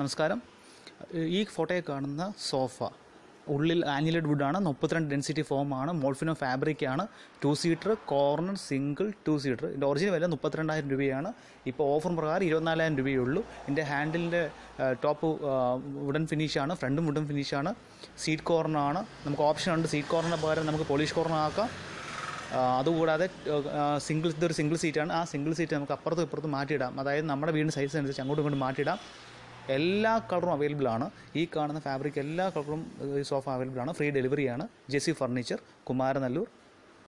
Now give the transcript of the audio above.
നമസ്കാരം ഈ ഫോട്ടോയിൽ കാണുന്ന സോഫ ഉള്ളിൽ ആനിലഡ് വുഡാണ് മുപ്പത്തിരണ്ട് ഡെൻസിറ്റി ഫോം ആണ് മോൾഫിനോ ഫാബ്രിക് ആണ് two seater corner single two seater ഇതിൻ്റെ ഒറിജിനൽ വില മുപ്പത്തിരണ്ടായിരം രൂപയാണ് ഇപ്പോൾ ഓഫർ പ്രകാരം ഇരുപത്തിനാലായിരം രൂപയേ ഉള്ളൂ ഇതിൻ്റെ ഹാൻഡിലിൻ്റെ ടോപ്പ് വുഡൻ ഫിനിഷാണ് ഫ്രണ്ടും വുഡൻ ഫിനിഷാണ് സീറ്റ് കോർണറാണ് നമുക്ക് ഓപ്ഷൻ ഉണ്ട് സീറ്റ് കോർണറിന് പകരം നമുക്ക് പോളിഷ് കോർണർ ആക്കാം അതുകൂടാതെ സിംഗിൾ ഇതൊരു സിംഗിൾ സീറ്റാണ് ആ സിംഗിൾ സീറ്റ് നമുക്ക് അപ്പുറത്തും ഇപ്പുറത്തും മാറ്റിയിടാം അതായത് നമ്മുടെ വീടിൻ്റെ സൈസ് അനുസരിച്ച് അങ്ങോട്ടും ഇങ്ങോട്ടും മാറ്റിയിടാം എല്ലാ കളറും അവൈലബിൾ ആണ് ഈ കാണുന്ന ഫാബ്രിക് എല്ലാ കളറും സോഫ അവൈലബിൾ ആണ് ഫ്രീ ഡെലിവറിയാണ് ജെസി ഫർണിച്ചർ കുമാരനല്ലൂർ